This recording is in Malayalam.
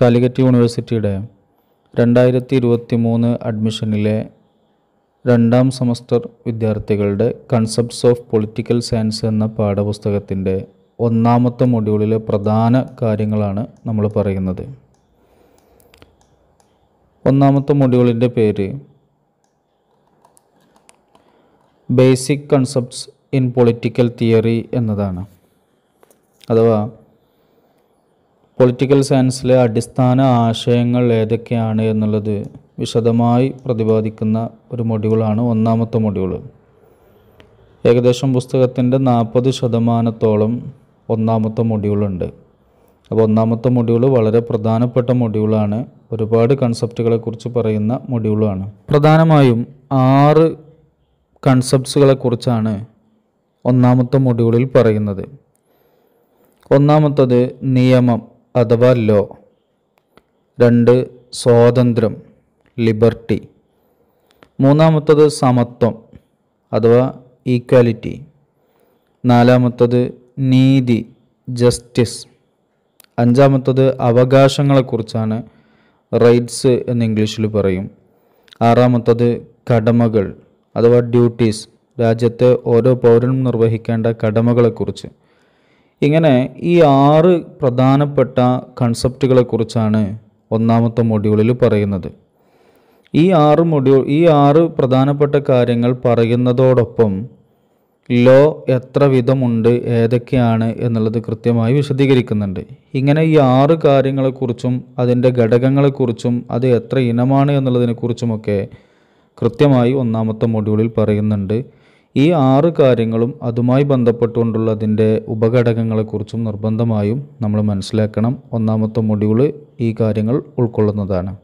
കാലിക്കറ്റ് യൂണിവേഴ്സിറ്റിയുടെ രണ്ടായിരത്തി ഇരുപത്തി മൂന്ന് അഡ്മിഷനിലെ രണ്ടാം സെമസ്റ്റർ വിദ്യാർത്ഥികളുടെ കൺസെപ്റ്റ്സ് ഓഫ് പൊളിറ്റിക്കൽ സയൻസ് എന്ന പാഠപുസ്തകത്തിൻ്റെ ഒന്നാമത്തെ മൊഡ്യൂളിലെ പ്രധാന കാര്യങ്ങളാണ് നമ്മൾ പറയുന്നത് ഒന്നാമത്തെ മൊഡ്യൂളിൻ്റെ പേര് basic concepts in political theory എന്നതാണ് അഥവാ പൊളിറ്റിക്കൽ സയൻസിലെ അടിസ്ഥാന ആശയങ്ങൾ ഏതൊക്കെയാണ് എന്നുള്ളത് വിശദമായി പ്രതിപാദിക്കുന്ന ഒരു മൊഡ്യൂളാണ് ഒന്നാമത്തെ മൊഡ്യൂള് ഏകദേശം പുസ്തകത്തിൻ്റെ നാൽപ്പത് ശതമാനത്തോളം ഒന്നാമത്തെ മൊഡ്യൂളുണ്ട് അപ്പോൾ ഒന്നാമത്തെ മൊഡ്യൂള് വളരെ പ്രധാനപ്പെട്ട മൊഡ്യൂളാണ് ഒരുപാട് കൺസെപ്റ്റുകളെക്കുറിച്ച് പറയുന്ന മൊഡ്യൂളാണ് പ്രധാനമായും ആറ് കൺസെപ്റ്റ്സുകളെക്കുറിച്ചാണ് ഒന്നാമത്തെ മൊഡ്യൂളിൽ പറയുന്നത് ഒന്നാമത്തത് നിയമം അഥവാ ലോ രണ്ട് സ്വാതന്ത്ര്യം ലിബർട്ടി മൂന്നാമത്തത് സമത്വം അഥവാ ഈക്വാലിറ്റി നാലാമത്തത് നീതി ജസ്റ്റിസ് അഞ്ചാമത്തത് അവകാശങ്ങളെക്കുറിച്ചാണ് റൈറ്റ്സ് എന്ന് ഇംഗ്ലീഷിൽ പറയും ആറാമത്തത് കടമകൾ അഥവാ ഡ്യൂട്ടീസ് രാജ്യത്തെ ഓരോ പൗരനും നിർവഹിക്കേണ്ട കടമകളെക്കുറിച്ച് ഇങ്ങനെ ഈ ആറ് പ്രധാനപ്പെട്ട കൺസെപ്റ്റുകളെക്കുറിച്ചാണ് ഒന്നാമത്തെ മൊഡ്യൂളിൽ പറയുന്നത് ഈ ആറ് മൊഡ്യൂൾ ഈ ആറ് പ്രധാനപ്പെട്ട കാര്യങ്ങൾ പറയുന്നതോടൊപ്പം ലോ എത്ര വിധമുണ്ട് ഏതൊക്കെയാണ് എന്നുള്ളത് കൃത്യമായി വിശദീകരിക്കുന്നുണ്ട് ഇങ്ങനെ ഈ ആറ് കാര്യങ്ങളെക്കുറിച്ചും അതിൻ്റെ ഘടകങ്ങളെക്കുറിച്ചും അത് എത്ര ഇനമാണ് എന്നുള്ളതിനെക്കുറിച്ചുമൊക്കെ കൃത്യമായി ഒന്നാമത്തെ മൊഡ്യൂളിൽ പറയുന്നുണ്ട് ഈ ആറ് കാര്യങ്ങളും അതുമായി ബന്ധപ്പെട്ടുകൊണ്ടുള്ളതിൻ്റെ ഉപഘടകങ്ങളെക്കുറിച്ചും നിർബന്ധമായും നമ്മൾ മനസ്സിലാക്കണം ഒന്നാമത്തെ മൊഡ്യൂള് ഈ കാര്യങ്ങൾ ഉൾക്കൊള്ളുന്നതാണ്